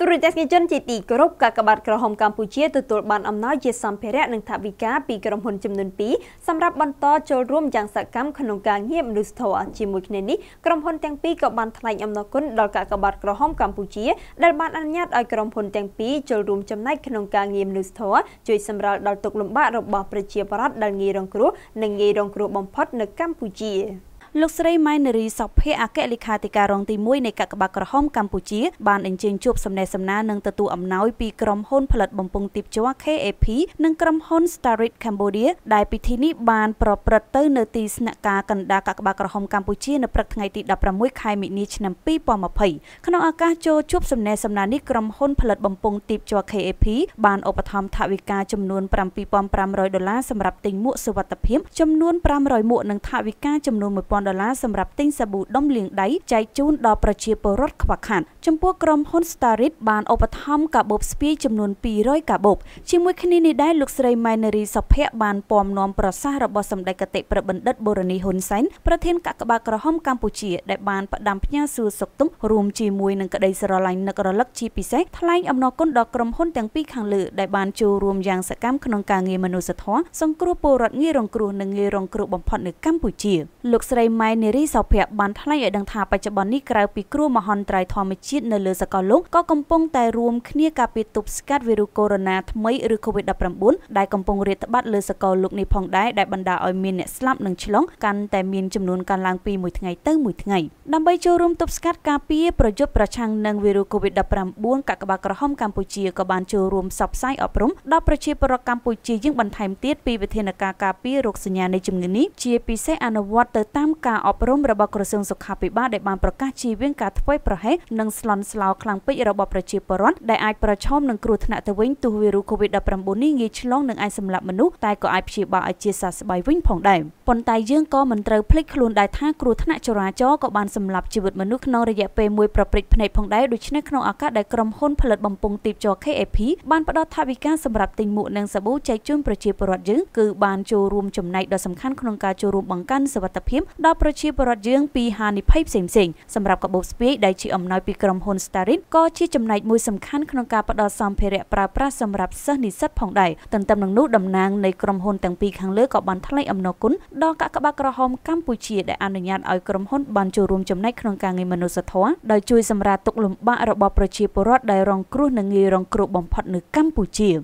ទូរទស្សនិកជនជាទីគោរពកាកបាទក្រហមកម្ពុជាទទួលបានអំណោយជាសម្ភារៈនិងថវិកាពីក្រុមហ៊ុនចំនួន2សម្រាប់បន្តចូលរួមយ៉ាងសកម្មក្នុងការងារមនុស្សធម៌ជាមួយគ្នានេះក្រុមហ៊ុនទាំងពីរក៏បានថ្លែងអំណរគុណដល់កាកបាទក្រហមកម្ពុជាដែលបានអនុញ្ញាតឲ្យក្រុមហ៊ុនទាំងពីរចូលរួមចំណែកក្នុងការងារមនុស្សធម៌ជួយសម្រាលដល់ទុក្ខលំបាករបស់ប្រជាពលរដ្ឋដែលងាយរងគ្រោះនិងងាយរងគ្រោះបំផុតនៅកម្ពុជា។លោកស្រីម៉ៃនារីសុភ័ក្រអគ្គលេខាធិការរងទី1នៃកាកបាទក្រហមកម្ពុជាបានអញ្ជើញជួបសំណេះសំណាលនិងទទួលអំណោយពីក្រុមហ៊ុនផលិតបំពង់ទីបជ័រ KAP និងក្រុមហ៊ុន Starit Cambodia ដែលពិធីនេះបានប្រព្រឹត្តទៅនៅទីស្នាក់ការកណ្ដាលកាកបាទក្រហមកម្ពុជានៅព្រឹកថ្ងៃទី16ខែមីនាឆ្នាំ2020ក្នុងឱកាសចូលជួបសំណេះសំណាលនេះក្រុមហ៊ុនផលិតបំពង់ទីបជ័រ KAP បានឧបត្ថម្ភថវិកាចំនួន7500ដុល្លារសម្រាប់ទិញមួកសុវត្ថិភាពចំនួន500មួកនិងថវិកាចំនួន1000ដុល្លារសម្រាប់ទិញសាប៊ូដុំលាងដៃចែកជូនដល់ប្រជាពលរដ្ឋខ្វះខាតចំពោះក្រុមហ៊ុន Starit បានឧបត្ថម្ភកាបូបស្ពាយចំនួន200កាបូបជាមួយគ្នានេះដែរលោកស្រីម៉ែនារីសុភ័ក្របានពំនាំប្រសាសន៍របស់សម្ដេចគតិប្របណ្ឌិតបូរនីហ៊ុនសែនប្រធានកក្បាក្រហមកម្ពុជាដែលបានផ្ដាំផ្ញើសួរសុខទុក្ខរួមជាមួយនឹងក្តីស្រឡាញ់នឹករលឹកជាពិសេសថ្លែងអំណរគុណដល់ក្រុមហ៊ុនទាំងពីរខាងលើដែលបានចូលរួមយ៉ាងសកម្មក្នុងការងារមនុស្សធម៌សង្គ្រោះពលរដ្ឋងាយរងគ្រោះនិងងាយរងគ្រោះបំផុតនៅកម្ពុជាលោកស្រីម៉ែនារីសុភ័ក្របានថ្លែងឲ្យដឹងថាបច្ចុប្បន្ននេះក្រៅពីគ្រោះមហន្តរាយធម្មជាតិជាតិនៅលើសកលលោកក៏កំពុងតែរួមគ្នាការពារទប់ស្កាត់វីរុសកូវីដ -19 ថ្មីឬ COVID-19 ដែលកំពុងរាតត្បាតលើសកលលោកនេះផងដែរដែលបណ្ដាលឲ្យមានអ្នកស្លាប់និងឆ្លងកាន់តែមានចំនួនកើនឡើងពីមួយថ្ងៃទៅមួយថ្ងៃដើម្បីចូលរួមទប់ស្កាត់ការពារប្រយុទ្ធប្រឆាំងនឹងវីរុសកូវីដ -19 កាកបាទក្រហមកម្ពុជាក៏បានចូលរួមផ្សព្វផ្សាយអប់រំដល់ប្រជាពលរដ្ឋកម្ពុជាយើងបន្ថែមទៀតពីវិធានការការពាររោគសញ្ញានៃជំងឺនេះជាពិសេសអនុវត្តទៅតាមការអប់រំរបស់ក្រសួងសុខាភិបាលដែលបានប្រកាសជាវិងការធ្វើប្រហែសនិងស្លន់ស្លោខ្លាំងពេករបស់ប្រជាពលរដ្ឋដែលអាចប្រឈមនឹងគ្រោះថ្នាក់ទៅវិញទោះវីរុស COVID-19 នេះងាយឆ្លងនិងអាចសម្លាប់មនុស្សតែក៏អាចព្យាបាលឲ្យជាសះស្បើយវិញផងដែរ។ប៉ុន្តែយើងក៏មិនត្រូវភ្លេចខ្លួនដែរថាគ្រោះថ្នាក់ចរាចរណ៍ក៏បានសម្លាប់ជីវិតមនុស្សក្នុងរយៈពេលមួយប្រព្រឹត្តភ្នែកផងដែរដូច្នេះក្នុងឱកាសដែលក្រុមហ៊ុនផលិតបំពង់ទីបចរ KAP បានផ្ដល់ថវិកាសម្រាប់ទិញមួកនិងសាប៊ូចែកជូនប្រជាពលរដ្ឋយើងគឺបានចូលរួមចំណែកដ៏សំខាន់ក្នុងការចូលរួមបង្កើនសុវត្ថិភាពដល់ប្រជាពលរដ្ឋយើងពីហានិភ័យផ្សេងៗសម្រាប់កាបូបស្ពាយដែលជាអំណោយពីក្រុមហ៊ុន Starin ក៏ជាចំណែកមួយសំខាន់ក្នុងការផ្ដល់សម្ភារៈប្រើប្រាស់សម្រាប់សិស្សនិស្សិតផងដែរទន្ទឹមនឹងនោះតំណាងនៃក្រុមហ៊ុនទាំងពីរខាងលើក៏បានថ្លែងអំណរគុណដងកាកបាទក្រហមកម្ពុជាដែលអនុញ្ញាតឲ្យក្រុមហ៊ុនបានចូលរួមចំណែកក្នុងការងារមនុស្សធម៌ដោយជួយសម្រាលទុក្ខលំបាករបស់ប្រជាពលរដ្ឋដែលរងគ្រោះនិងងាយរងគ្រោះបំផុតនៅកម្ពុជា។